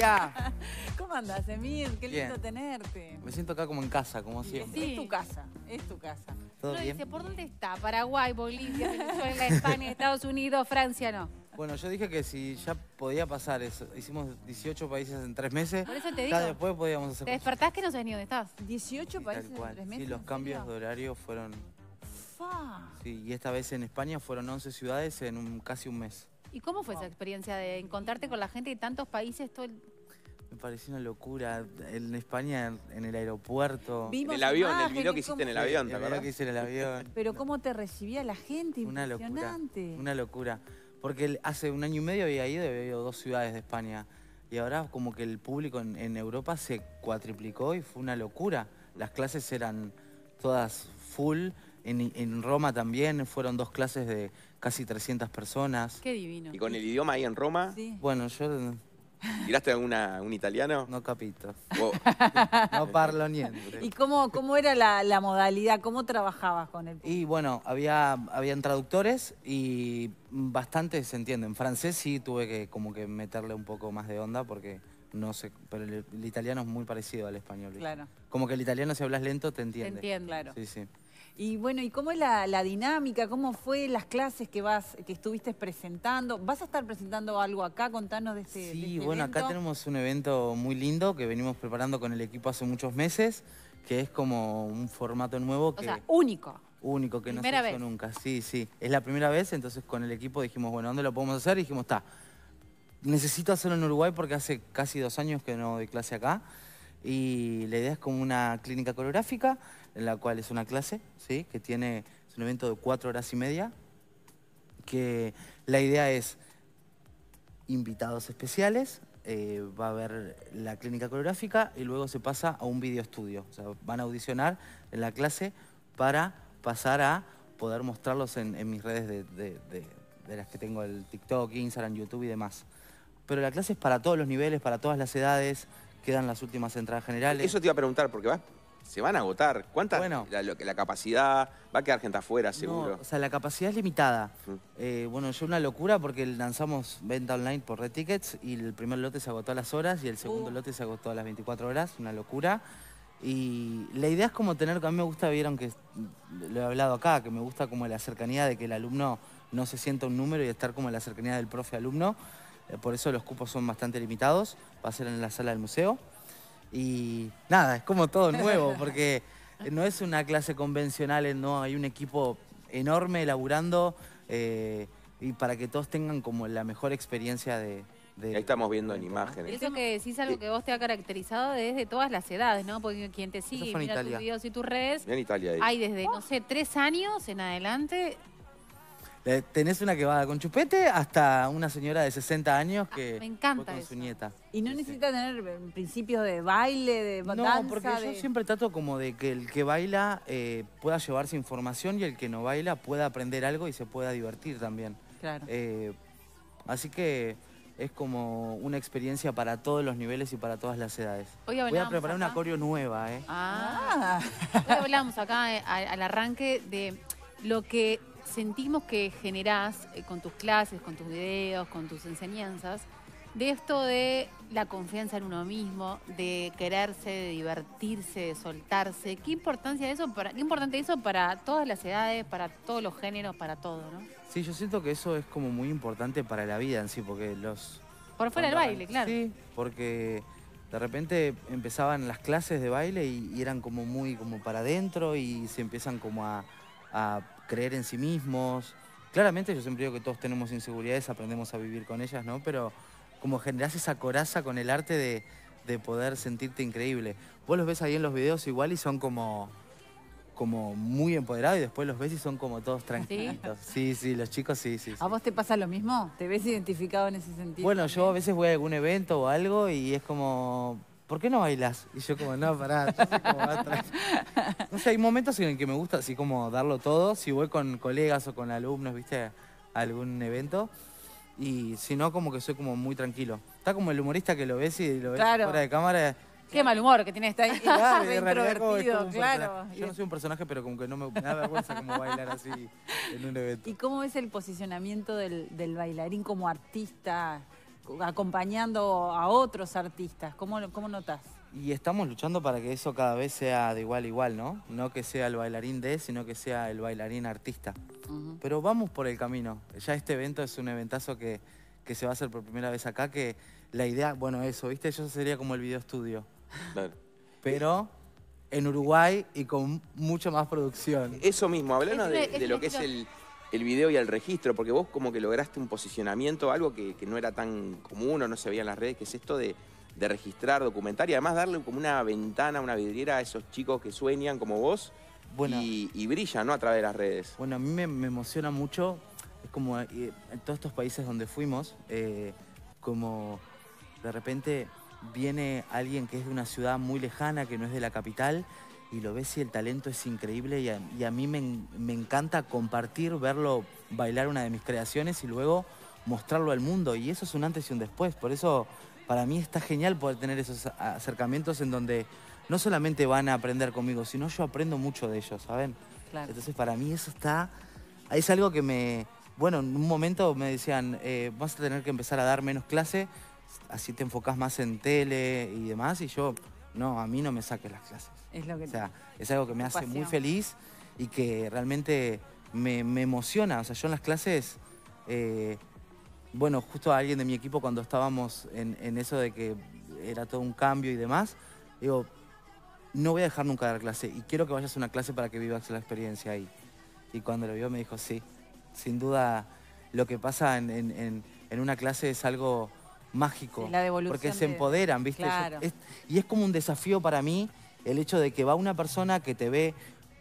¿Cómo andas, Emil? Qué lindo tenerte. Me siento acá como en casa, como siempre. Es tu casa, es tu casa. ¿Todo dice, ¿por dónde está? Paraguay, Bolivia, Venezuela, España, Estados Unidos, Francia, no. Bueno, yo dije que si ya podía pasar eso, hicimos 18 países en tres meses. Por eso te digo. después podíamos hacer. ¿Te despertás que no sabes ni dónde estás? 18 países en tres meses. Sí, los cambios de horario fueron. Sí, y esta vez en España fueron 11 ciudades en un, casi un mes. ¿Y cómo fue esa experiencia de encontrarte con la gente de tantos países Me pareció una locura. En España, en el aeropuerto. en el avión, el video que hiciste en el avión, ¿te El que hice en el avión. Pero cómo te recibía la gente, una impresionante. una locura. Porque hace un año y medio había ido y había ido a dos ciudades de España. Y ahora como que el público en, Europa se cuatriplicó y fue una locura. Las clases eran todas full. en Roma también fueron dos clases de casi 300 personas. Qué divino. ¿Y con el idioma ahí en Roma? Bueno, yo ¿Tiraste alguna, un italiano? No capito. no parlo niente. ¿Y cómo, cómo era la, modalidad? ¿Cómo trabajabas con el Y bueno, había habían traductores y bastante se entiende. En francés sí tuve que como que meterle un poco más de onda porque no sé, pero el, italiano es muy parecido al español. Claro. Como que el italiano si hablas lento te entiende. Te entiende, claro. Sí, sí. Y bueno, ¿y cómo es la, dinámica? ¿Cómo fue las clases que vas, que estuviste presentando? ¿Vas a estar presentando algo acá? Contanos de este, evento. Sí, este bueno, acá tenemos un evento muy lindo que venimos preparando con el equipo hace muchos meses, que es como un formato nuevo que... O sea, único. Único, que no se hizo nunca, sí, sí. Es la primera vez, entonces con el equipo dijimos, bueno, ¿dónde lo podemos hacer? Y dijimos, está, necesito hacerlo en Uruguay porque hace casi dos años que no doy clase acá. Y la idea es como una clínica coreográfica en la cual es una clase, ¿sí? que tiene, un evento de cuatro horas y media, que la idea es invitados especiales, eh, va a haber la clínica coreográfica y luego se pasa a un video estudio. O sea, van a audicionar en la clase para pasar a poder mostrarlos en, mis redes de, las que tengo, el TikTok, Instagram, YouTube y demás. Pero la clase es para todos los niveles, para todas las edades, quedan las últimas entradas generales. Eso te iba a preguntar, porque va se van a agotar. ¿Cuánta la, la, capacidad? Va a quedar gente afuera, seguro. o sea, la capacidad es limitada. Eh, bueno, yo una locura porque lanzamos venta online por Red Tickets y el primer lote se agotó a las horas y el segundo uh. lote se agotó a las 24 horas, una locura. Y la idea es como tener, que a mí me gusta, vieron que lo he hablado acá, que me gusta como la cercanía de que el alumno no se sienta un número y estar como la cercanía del profe alumno. Eh, por eso los cupos son bastante limitados. Va a ser en la sala del museo. Y nada, es como todo nuevo, porque no es una clase convencional, eh, no hay un equipo enorme elaborando eh, y para que todos tengan como la mejor experiencia de, Ahí estamos viendo en imágenes. Eso que decís algo que vos te ha caracterizado desde todas las edades, ¿no? Porque quien te sigue, mira tus videos y tus redes. Italia Hay desde, no sé, tres años en adelante Tenés una que va con chupete hasta una señora de 60 años que ah, encanta con su nieta. Y no necesita tener principios de baile, de danza, No, porque yo siempre trato como de que el que baila eh, pueda llevarse información y el que no baila pueda aprender algo y se pueda divertir también. Claro. Eh, así que es como una experiencia para todos los niveles y para todas las edades. Voy a preparar una coreo nueva, ¿eh? Ah. ah. Hoy hablamos acá eh, al arranque de lo que sentimos que generás eh, con tus clases, con tus videos, con tus enseñanzas, de esto de la confianza en uno mismo, de quererse, de divertirse, de soltarse. ¿Qué importancia eso importante eso para todas las edades, para todos los géneros, para todo, ¿no? Sí, yo siento que eso es como muy importante para la vida en sí, porque los. Por fuera del baile, claro. Sí, porque de repente empezaban las clases de baile y, eran como muy como para adentro y se empiezan como a creer en sí mismos. Claramente yo siempre digo que todos tenemos inseguridades, aprendemos a vivir con ellas, ¿no? Pero como generás esa coraza con el arte de, poder sentirte increíble. Vos los ves ahí en los videos igual y son como como muy empoderados y después los ves y son como todos tranquilitos. Sí, sí, los chicos sí, sí, ¿A vos te pasa lo mismo? ¿Te ves identificado en ese sentido? Bueno, yo a veces voy a algún evento o algo y es como ¿por qué no bailas? Y yo como, no, pará, yo sé como atrás. No sé, hay momentos en el que me gusta así como darlo todo, si voy con colegas o con alumnos, viste, a algún evento, y si no, como que soy como muy tranquilo. Está como el humorista que lo ves y lo ves fuera de cámara. Qué mal humor que tiene esta ahí. Claro, claro. Yo no soy un personaje, pero como que no me, da vergüenza como bailar así en un evento. ¿Y cómo es el posicionamiento del bailarín como artista? acompañando a otros artistas? ¿Cómo, cómo notas? Y estamos luchando para que eso cada vez sea de igual a igual, ¿no? No que sea el bailarín de, sino que sea el bailarín artista. Pero vamos por el camino. Ya este evento es un eventazo que, se va a hacer por primera vez acá, que la idea, bueno, eso, ¿viste? Eso sería como el video estudio. Pero en Uruguay y con mucha más producción. Eso mismo, hablando de, lo que es el, el video y el registro, porque vos como que lograste un posicionamiento, algo que, no era tan común o no se veía en las redes, que es esto de, registrar, documentar y además darle como una ventana, una vidriera a esos chicos que sueñan como vos y, y, brillan ¿no? a través de las redes. Bueno, a mí me, emociona mucho, es como eh, en todos estos países donde fuimos, eh, como de repente viene alguien que es de una ciudad muy lejana, que no es de la capital, y lo ves y el talento es increíble y a, mí me, encanta compartir, verlo bailar una de mis creaciones y luego mostrarlo al mundo. Y eso es un antes y un después. Por eso para mí está genial poder tener esos acercamientos en donde no solamente van a aprender conmigo, sino yo aprendo mucho de ellos, ¿saben? Entonces para mí eso está... Es algo que me... Bueno, en un momento me decían, eh, vas a tener que empezar a dar menos clase, así te enfocas más en tele y demás. Y yo no, a mí no me saques las clases. Es lo que O sea, es algo que me hace muy feliz y que realmente me, emociona. O sea, yo en las clases, eh, bueno, justo a alguien de mi equipo cuando estábamos en, eso de que era todo un cambio y demás, digo, no voy a dejar nunca de dar clase y quiero que vayas a una clase para que vivas la experiencia ahí. Y cuando lo vio me dijo, sí, sin duda lo que pasa en una clase es algo mágico. porque se empoderan, ¿viste? y es como un desafío para mí el hecho de que va una persona que te ve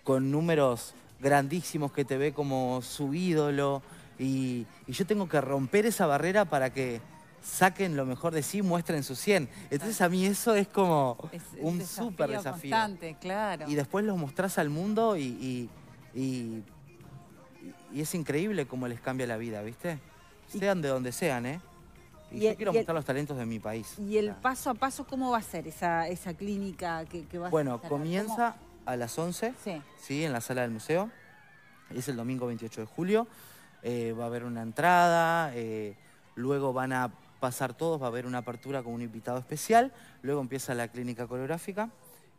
con números grandísimos, que te ve como su ídolo. Y, yo tengo que romper esa barrera para que saquen lo mejor de sí, muestren su 100. Entonces a mí eso es como un súper desafío. claro. Y después los mostrás al mundo y, y, y es increíble cómo les cambia la vida, ¿viste? Sean de donde sean, ¿eh? Y, yo quiero mostrar los talentos de mi país. ¿Y el paso a paso cómo va a ser esa, clínica que, bueno, comienza a las 11, sí. en la sala del museo. Es el domingo 28 de julio. Eh, va a haber una entrada, eh, luego van a pasar todos, va a haber una apertura con un invitado especial, luego empieza la clínica coreográfica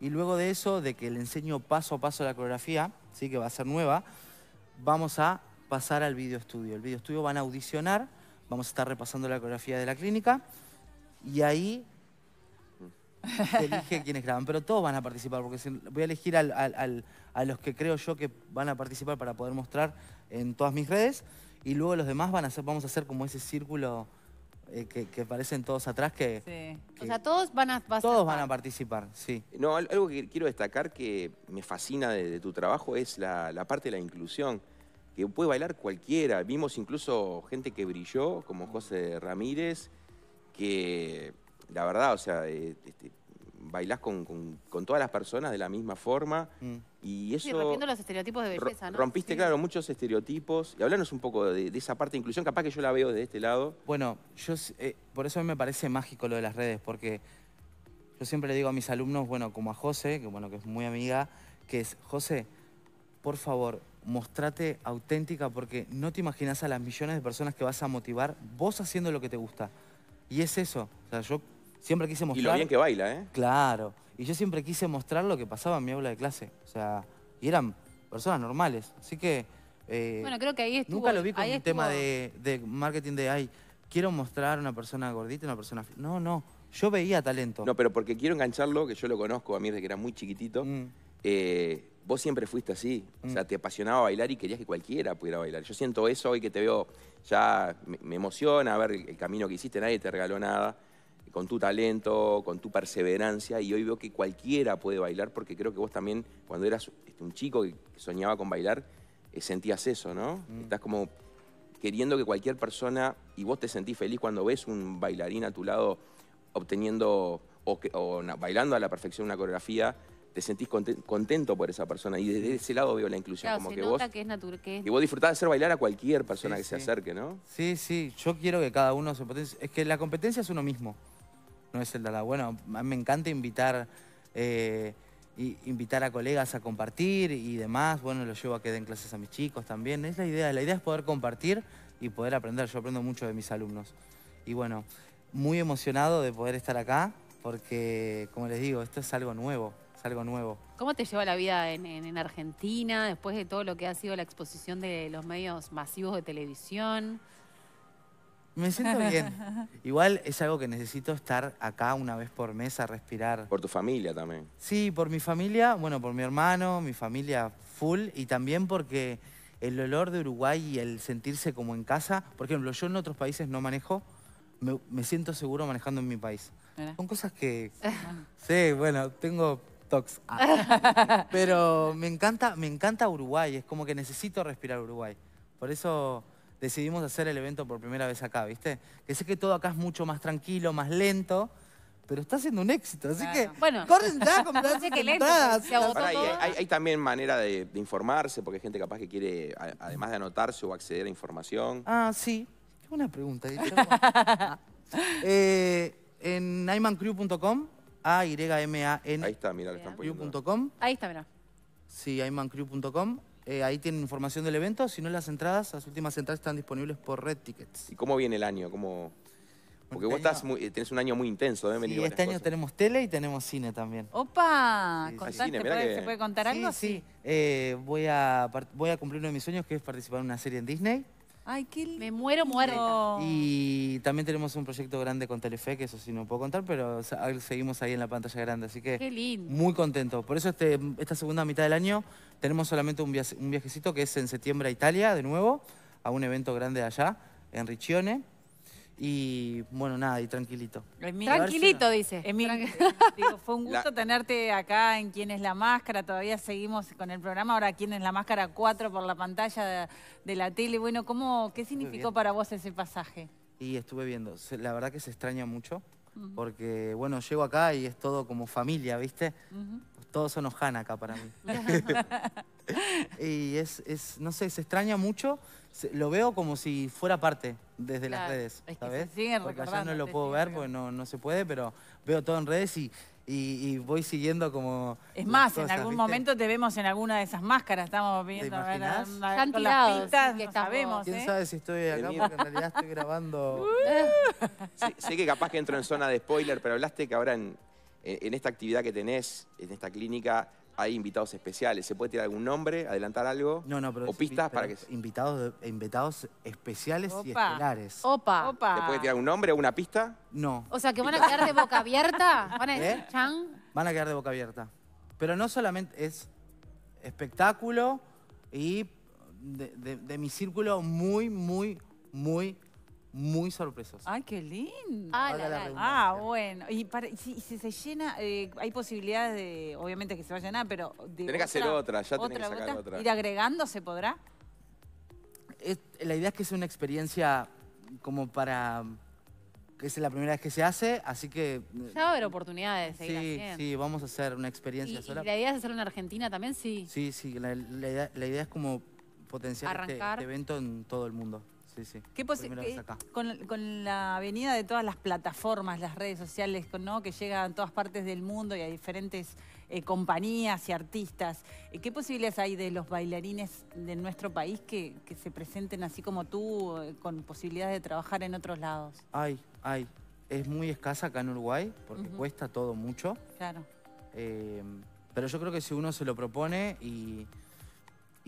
y luego de eso, de que le enseño paso a paso la coreografía, ¿sí? que va a ser nueva, vamos a pasar al video estudio. El video estudio van a audicionar Vamos a estar repasando la coreografía de la clínica y ahí elige quienes graban, pero todos van a participar, porque voy a elegir a los que creo yo que van a participar para poder mostrar en todas mis redes, y luego los demás van a hacer, vamos a hacer como ese círculo eh, que, que, parecen todos atrás que... Sí. o sea, todos van a, participar. Todos van a participar, sí. No, algo que quiero destacar que me fascina de, tu trabajo es la parte de la inclusión que puede bailar cualquiera. Vimos incluso gente que brilló, como José Ramírez, que la verdad, o sea, eh, este, bailás con, todas las personas de la misma forma. Mm. Y eso... rompiendo los estereotipos de belleza, ¿no? Rompiste, claro, muchos estereotipos. Y hablanos un poco de, esa parte de inclusión, capaz que yo la veo de este lado. Bueno, yo eh, por eso a mí me parece mágico lo de las redes, porque yo siempre le digo a mis alumnos, bueno, como a José, que bueno, que es muy amiga, que es, José, por favor, mostrate auténtica porque no te imaginas a las millones de personas que vas a motivar vos haciendo lo que te gusta. Y es eso. O sea, yo siempre quise mostrar... Y lo bien que baila, ¿eh? Claro. Y yo siempre quise mostrar lo que pasaba en mi aula de clase. O sea, y eran personas normales. Así que... Eh, bueno, creo que ahí estuvo... Nunca lo vi un tema de, marketing de, ay, quiero mostrar una persona gordita, una persona... No, no. Yo veía talento. No, pero porque quiero engancharlo, que yo lo conozco a mí desde que era muy chiquitito. Mm. Eh, vos siempre fuiste así. O sea, mm. te apasionaba bailar y querías que cualquiera pudiera bailar. Yo siento eso hoy que te veo, ya me, emociona ver el, camino que hiciste, nadie te regaló nada. Con tu talento, con tu perseverancia, y hoy veo que cualquiera puede bailar, porque creo que vos también, cuando eras este, un chico que soñaba con bailar, eh, sentías eso, ¿no? Mm. Estás como queriendo que cualquier persona, y vos te sentís feliz cuando ves un bailarín a tu lado obteniendo o, bailando a la perfección una coreografía, te sentís contento por esa persona. Y desde ese lado veo la inclusión. como que es natural. Y vos disfrutás de hacer bailar a cualquier persona que se acerque, ¿no? Sí, sí. Yo quiero que cada uno se potencie. Es que la competencia es uno mismo. No es el de la... Bueno, a mí me encanta invitar... Eh, invitar a colegas a compartir y demás. Bueno, lo llevo a que den clases a mis chicos también. Es la idea. La idea es poder compartir y poder aprender. Yo aprendo mucho de mis alumnos. Y bueno, muy emocionado de poder estar acá porque, como les digo, esto es algo nuevo algo nuevo. ¿Cómo te lleva la vida en, Argentina después de todo lo que ha sido la exposición de los medios masivos de televisión? Me siento bien. Igual es algo que necesito estar acá una vez por mes a respirar. Por tu familia también. Sí, por mi familia, bueno, por mi hermano, mi familia full y también porque el olor de Uruguay y el sentirse como en casa, por ejemplo, yo en otros países no manejo, me siento seguro manejando en mi país. Son cosas que... sí, bueno, tengo Ah. Pero me encanta, me encanta Uruguay, es como que necesito respirar Uruguay. Por eso decidimos hacer el evento por primera vez acá, ¿viste? Que sé que todo acá es mucho más tranquilo, más lento, pero está siendo un éxito. Así que bueno. corren ya, Hay, hay, también manera de, informarse, porque hay gente capaz que quiere, además de anotarse o acceder a información. Ah, sí. qué buena pregunta. eh, en imancrew.com a-Y-M-A-N. Ahí está, mira, Ahí está, mira. Sí, imancrew.com. Eh, ahí tienen información del evento. Si no, las entradas, las últimas entradas están disponibles por Red Tickets. ¿Y cómo viene el año? Porque vos este estás muy, eh, un año muy intenso. ¿eh? este año tenemos tele y tenemos cine también. ¡Opa! ¿se, puede, contar algo? Sí, eh, voy, a, voy a cumplir uno de mis sueños, que es participar en una serie en Disney. Ay, qué Me muero muerto. Y también tenemos un proyecto grande con Telefe, que eso sí no puedo contar, pero seguimos ahí en la pantalla grande, así que muy contento. Por eso este, esta segunda mitad del año tenemos solamente un, un viajecito que es en septiembre a Italia, de nuevo, a un evento grande allá, en Riccione. Y bueno, nada, y tranquilito. tranquilito, dice. fue un gusto tenerte acá en Quién es la Máscara. Todavía seguimos con el programa. Ahora Quién es la Máscara 4 por la pantalla de, la tele. Bueno, ¿cómo, ¿qué significó para vos ese pasaje? Y estuve viendo. La verdad que se extraña mucho. Porque, bueno, llego acá y es todo como familia, ¿viste? todos son Ojana acá para mí. y es, es, no sé, se extraña mucho lo veo como si fuera parte desde las redes, porque allá no lo puedo ver, porque no, se puede, pero veo todo en redes y, voy siguiendo como... Es más, en algún momento te vemos en alguna de esas máscaras, estamos viendo ¿Te las que sabemos. ¿Quién ¿eh? sabe si estoy acá? Porque en realidad estoy grabando... Uh. sí, sé que capaz que entro en zona de spoiler, pero hablaste que ahora en, en esta actividad que tenés, en esta clínica hay invitados especiales. ¿Se puede tirar algún nombre, adelantar algo? No, no, pero... O pistas para que... Invitados, invitados especiales y estelares. Opa. Opa. ¿Se puede tirar un nombre o una pista? No. O sea, que van a quedar de boca abierta. Van a ¿Eh? decir, Van a quedar de boca abierta. Pero no solamente es espectáculo y de, de mi círculo muy, muy, muy muy sorpresos. ¡Ay, qué lindo! Ah, ah bueno. Y, si, se llena, eh, hay posibilidades de, obviamente que se va a llenar, pero... tienes que hacer otra, ya tenés que sacar otra. ¿Ir agregando se podrá? la idea es que sea una experiencia como para... que Es la primera vez que se hace, así que... Eh, ya va a haber oportunidades de seguir Sí, sí, vamos a hacer una experiencia sola. ¿Y la idea es hacerlo en Argentina también? Sí. Sí, sí, la, idea, es como potenciar este, este evento en todo el mundo. ¿Qué Con, la venida de todas las plataformas, las redes sociales, que llegan a todas partes del mundo y a diferentes eh, compañías y artistas, eh, ¿qué posibilidades hay de los bailarines de nuestro país que, se presenten así como tú, eh, con posibilidades de trabajar en otros lados? Hay, hay. Es muy escasa acá en Uruguay, porque cuesta todo mucho. Claro. pero yo creo que si uno se lo propone y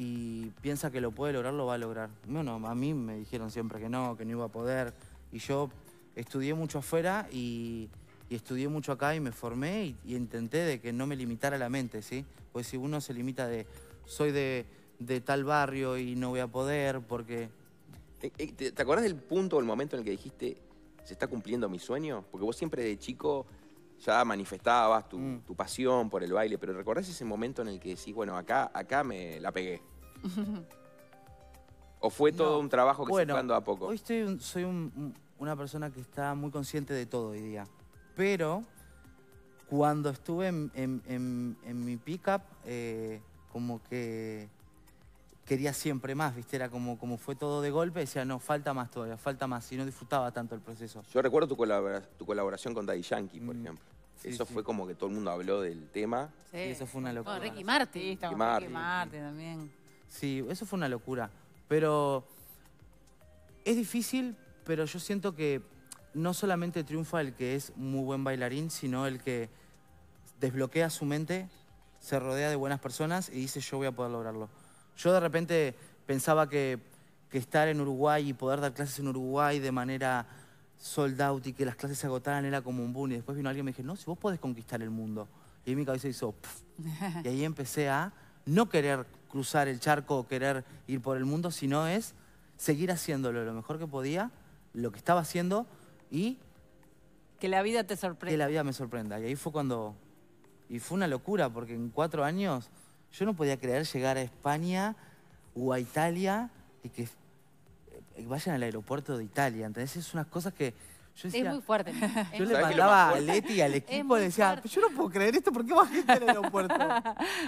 y piensa que lo puede lograr, lo va a lograr. Bueno, a mí me dijeron siempre que no, que no iba a poder. Y yo estudié mucho afuera y, estudié mucho acá y me formé y, intenté de que no me limitara la mente, ¿sí? Porque si uno se limita de, soy de, tal barrio y no voy a poder porque... Eh, eh, ¿Te, acordás del punto o el momento en el que dijiste, se está cumpliendo mi sueño? Porque vos siempre de chico ya manifestabas tu, mm. pasión por el baile, pero ¿recordás ese momento en el que decís, bueno, acá, acá me la pegué? ¿O fue todo un trabajo que se fue a poco? Hoy soy una persona que está muy consciente de todo hoy día. Pero cuando estuve en, mi pickup, eh, como que quería siempre más, ¿viste? Era como, como fue todo de golpe, decía, no, falta más todavía, falta más. Y no disfrutaba tanto el proceso. Yo recuerdo tu, colaboración con Daddy Yankee, por mm. ejemplo. eso fue como que todo el mundo habló del tema. Sí, y eso fue una locura. Ricky Sí, Ricky Martin. también. Sí, eso fue una locura. Pero es difícil, pero yo siento que no solamente triunfa el que es muy buen bailarín, sino el que desbloquea su mente, se rodea de buenas personas y dice yo voy a poder lograrlo. Yo de repente pensaba que, estar en Uruguay y poder dar clases en Uruguay de manera sold out y que las clases se agotaran era como un boom. Y después vino alguien y me dije, no, si vos podés conquistar el mundo. Y ahí mi cabeza hizo, y ahí empecé a no querer cruzar el charco o querer ir por el mundo, sino es seguir haciéndolo lo mejor que podía, lo que estaba haciendo y... Que la vida te sorprenda. Que la vida me sorprenda. Y ahí fue cuando... Y fue una locura, porque en cuatro años yo no podía creer llegar a España o a Italia y que vayan al aeropuerto de Italia. Entonces, es unas cosas que es muy fuerte. Yo le mandaba a Leti y al equipo, y decía, yo no puedo creer esto, ¿por qué más gente el aeropuerto?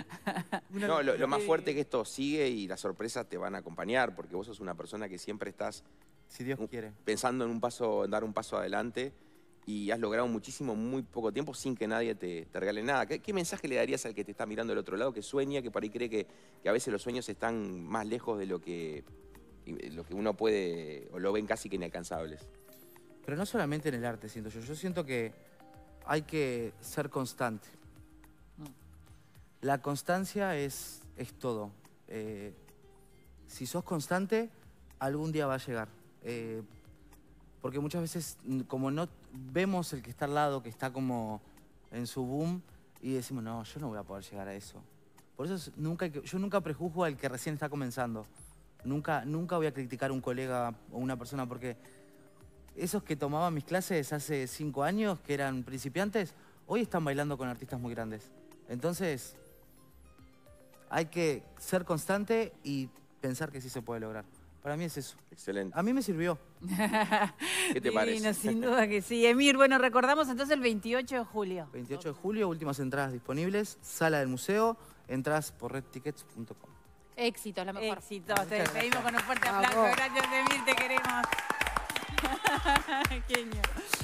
no, lo, más fuerte que esto sigue y las sorpresas te van a acompañar, porque vos sos una persona que siempre estás si Dios quiere. pensando en un paso, dar un paso adelante y has logrado muchísimo muy poco tiempo sin que nadie te, te regale nada. ¿Qué, mensaje le darías al que te está mirando del otro lado, que sueña, que por ahí cree que, a veces los sueños están más lejos de lo que, lo que uno puede o lo ven casi que inalcanzables? Pero no solamente en el arte, siento yo. Yo siento que hay que ser constante. Mm. La constancia es, es todo. Eh, si sos constante, algún día va a llegar. Eh, porque muchas veces, como no vemos el que está al lado, que está como en su boom, y decimos, no, yo no voy a poder llegar a eso. Por eso nunca, yo nunca prejuzgo al que recién está comenzando. Nunca, nunca voy a criticar a un colega o una persona porque esos que tomaban mis clases hace cinco años, que eran principiantes, hoy están bailando con artistas muy grandes. Entonces, hay que ser constante y pensar que sí se puede lograr. Para mí es eso. Excelente. A mí me sirvió. ¿Qué te parece? Sin duda que sí. Emir, bueno, recordamos entonces el 28 de julio. 28 de julio, últimas entradas disponibles, sala del museo, entras por redtickets.com. Éxito, la mejor. Éxito, te despedimos con un fuerte aplauso. Gracias, Emir, te queremos. Genial.